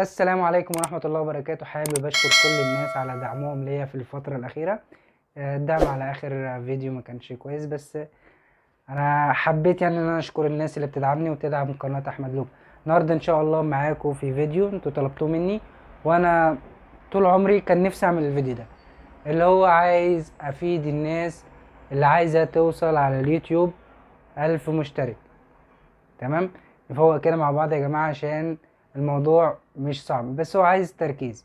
السلام عليكم ورحمة الله وبركاته حابب أشكر كل الناس على دعمهم ليا في الفترة الأخيرة آه، الدعم على آخر فيديو ما كانش كويس بس أنا حبيت يعني إن أنا أشكر الناس اللي بتدعمني وبتدعم قناة أحمد لوب النهاردة إن شاء الله معاكم في فيديو أنتوا طلبتوه مني وأنا طول عمري كان نفسي أعمل الفيديو ده اللي هو عايز أفيد الناس اللي عايزة توصل على اليوتيوب ألف مشترك تمام نفوق كده مع بعض يا جماعة عشان الموضوع مش صعب بس هو عايز تركيز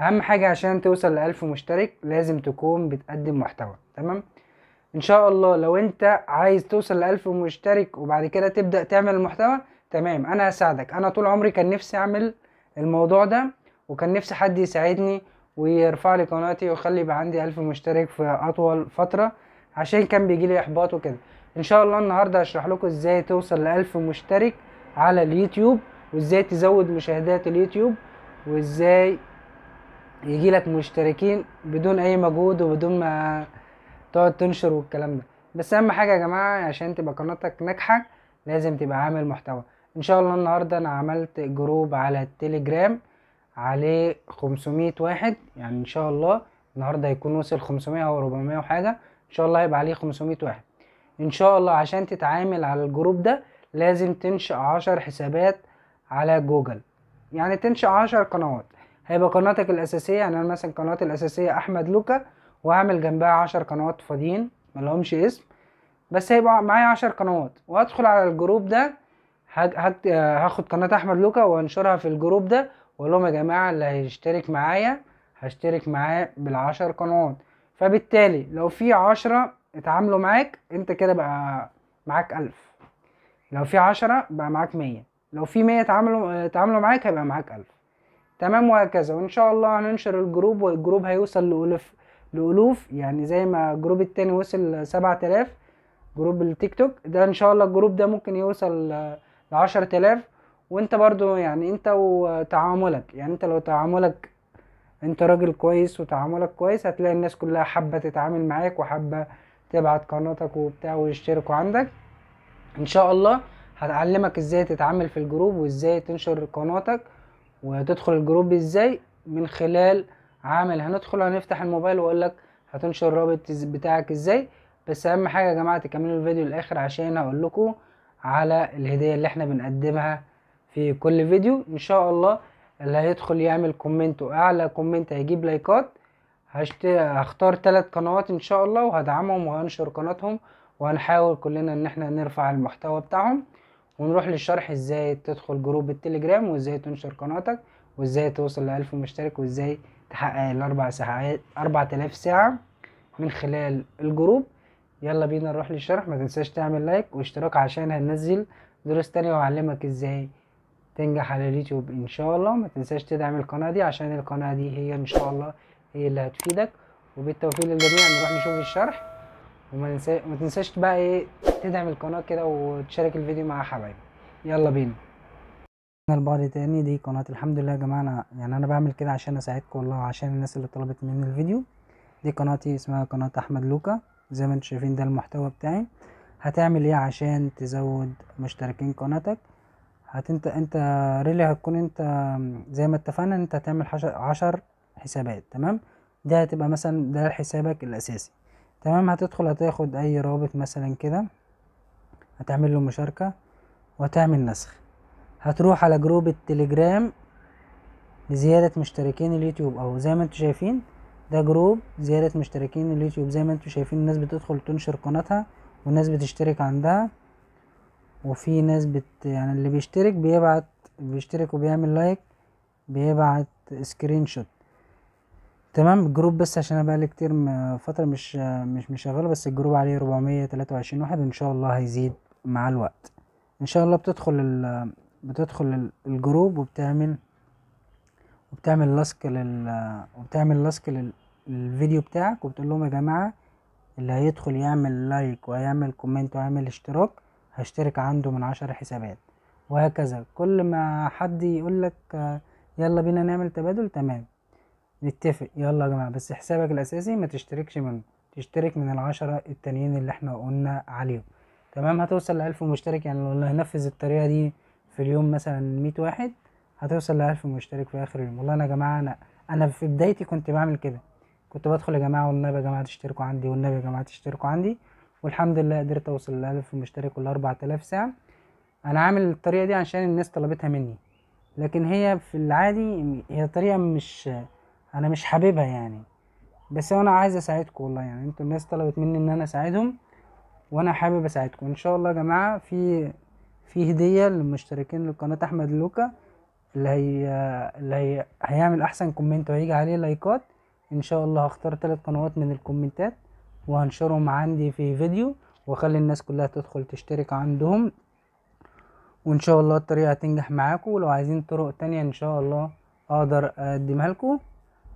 اهم حاجة عشان توصل لألف مشترك لازم تكون بتقدم محتوى تمام ان شاء الله لو انت عايز توصل لألف مشترك وبعد كده تبدأ تعمل المحتوى تمام انا هساعدك انا طول عمري كان نفسي اعمل الموضوع ده وكان نفسي حد يساعدني ويرفع لي قناتي ويخلي يبقى عندي ألف مشترك في اطول فترة عشان كان بيجي لي احباط وكده ان شاء الله النهارده هشرح لكم ازاي توصل لألف مشترك على اليوتيوب وازاي تزود مشاهدات اليوتيوب وازاي يجي لك مشتركين بدون اي مجهود وبدون ما تقعد تنشر والكلام ده بس اهم حاجه يا جماعه عشان تبقى قناتك ناجحه لازم تبقى عامل محتوى ان شاء الله النهارده انا عملت جروب على التليجرام عليه 500 واحد يعني ان شاء الله النهارده هيكون وصل 500 او 400 وحاجه ان شاء الله هيبقى عليه 500 واحد ان شاء الله عشان تتعامل على الجروب ده لازم تنشئ 10 حسابات على جوجل يعني تنشئ عشر قنوات هيبقى قناتك الأساسية يعني أنا مثلا قناتي الأساسية أحمد لوكا وهعمل جنبها عشر قنوات فاضيين ملهمش اسم بس هيبقى معايا عشر قنوات وهدخل على الجروب ده هاخد قناة أحمد لوكا وانشرها في الجروب ده واقول لهم يا جماعة اللي هيشترك معايا هشترك معاه بالعشر قنوات فبالتالي لو في عشرة اتعاملوا معاك انت كده بقى معاك ألف لو في عشرة بقى معاك مية لو في مية تعاملوا تعاملوا معاك هيبقى معاك ألف تمام وهكذا وإن شاء الله هننشر الجروب والجروب هيوصل لألوف لألوف يعني زي ما الجروب التاني وصل سبعة جروب التيك توك ده إن شاء الله الجروب ده ممكن يوصل لعشرة آلاف وانت برضو يعني انت وتعاملك يعني انت لو تعاملك انت راجل كويس وتعاملك كويس هتلاقي الناس كلها حابة تتعامل معاك وحابة تبعت قناتك وبتاع ويشتركوا عندك ان شاء الله هتعلمك ازاي تتعامل في الجروب وازاي تنشر قناتك وهتدخل الجروب ازاي من خلال عامل هندخل هنفتح الموبايل واقول لك هتنشر الرابط بتاعك ازاي بس اهم حاجه يا جماعه تكملوا الفيديو للاخر عشان اقول لكم على الهديه اللي احنا بنقدمها في كل فيديو ان شاء الله اللي هيدخل يعمل كومنت واعلى كومنت هيجيب لايكات هشت... هختار ثلاث قنوات ان شاء الله وهدعمهم وهنشر قناتهم وهنحاول كلنا ان احنا نرفع المحتوى بتاعهم ونروح للشرح ازاي تدخل جروب التليجرام وازاي تنشر قناتك وازاي توصل لألف مشترك وازاي تحقق الاربع ساعات اربعة الاف ساعة من خلال الجروب يلا بينا نروح للشرح ما تنساش تعمل لايك واشتراك عشان هننزل دروس تانية وهعلمك ازاي تنجح على اليوتيوب ان شاء الله ما تنساش تدعم القناة دي عشان القناة دي هي ان شاء الله هي اللي هتفيدك وبالتوفيق للجميع نروح نشوف الشرح وما تنساش بقى ايه تدعم القناة كده وتشارك الفيديو مع حبايبك يلا بينا البعض تاني دي قناة الحمد لله يا جماعة أنا يعني أنا بعمل كده عشان أساعدكم والله عشان الناس اللي طلبت مني الفيديو دي قناتي اسمها قناة أحمد لوكا زي ما انتم شايفين ده المحتوى بتاعي هتعمل ايه عشان تزود مشتركين قناتك هتنت انت ريلي هتكون انت زي ما اتفقنا انت هتعمل عشر حسابات تمام ده هتبقى مثلا ده حسابك الاساسي تمام هتدخل هتاخد اي رابط مثلا كده هتعمل له مشاركة وهتعمل نسخ هتروح على جروب التليجرام لزيادة مشتركين اليوتيوب او زي ما انتوا شايفين ده جروب زيادة مشتركين اليوتيوب زي ما انتوا شايفين الناس بتدخل تنشر قناتها والناس بتشترك عندها وفي ناس بت يعني اللي بيشترك بيبعت بيشترك وبيعمل لايك بيبعت سكرين شوت تمام الجروب بس عشان انا بقالي كتير فترة مش مش مشغله بس الجروب عليه ربعمية وعشرين واحد وان شاء الله هيزيد مع الوقت ان شاء الله بتدخل بتدخل الجروب وبتعمل وبتعمل لاسك لل وبتعمل لاسك للفيديو بتاعك وبتقول لهم يا جماعه اللي هيدخل يعمل لايك وهيعمل كومنت وهيعمل اشتراك هشترك عنده من عشر حسابات وهكذا كل ما حد يقول لك يلا بينا نعمل تبادل تمام نتفق يلا يا جماعه بس حسابك الاساسي ما تشتركش منه تشترك من العشرة التانيين اللي احنا قلنا عليهم تمام هتوصل لألف مشترك يعني لو هنفذ الطريقة دي في اليوم مثلا مية واحد هتوصل لألف مشترك في آخر اليوم والله أنا يا جماعة أنا أنا في بدايتي كنت بعمل كده كنت بدخل يا جماعة والنبي يا جماعة تشتركوا عندي والنبي يا جماعة تشتركوا عندي والحمد لله قدرت أوصل لألف مشترك والأربعة آلاف ساعة أنا عامل الطريقة دي عشان الناس طلبتها مني لكن هي في العادي هي طريقة مش أنا مش حاببها يعني بس أنا عايز أساعدكم والله يعني انتوا الناس طلبت مني إن أنا أساعدهم وانا حابب اساعدكم ان شاء الله يا جماعه في في هديه للمشتركين لقناه احمد لوكا اللي هي اللي هي هيعمل احسن كومنت وهيجي عليه لايكات ان شاء الله هختار ثلاث قنوات من الكومنتات وهنشرهم عندي في فيديو واخلي الناس كلها تدخل تشترك عندهم وان شاء الله الطريقه هتنجح معاكم ولو عايزين طرق تانية ان شاء الله اقدر اقدمها لكم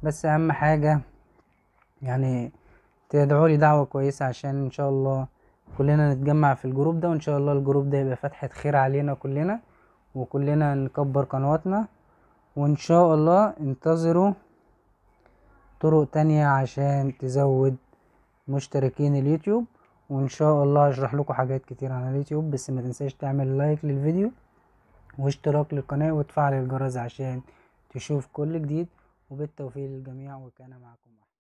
بس اهم حاجه يعني تدعوا لي دعوه كويسه عشان ان شاء الله كلنا نتجمع في الجروب ده وان شاء الله الجروب ده يبقى فتحة خير علينا كلنا وكلنا نكبر قنواتنا وان شاء الله انتظروا طرق تانية عشان تزود مشتركين اليوتيوب وان شاء الله اشرح لكم حاجات كتير عن اليوتيوب بس ما تنساش تعمل لايك للفيديو واشتراك للقناة وتفعل الجرس عشان تشوف كل جديد وبالتوفيق للجميع وكان معكم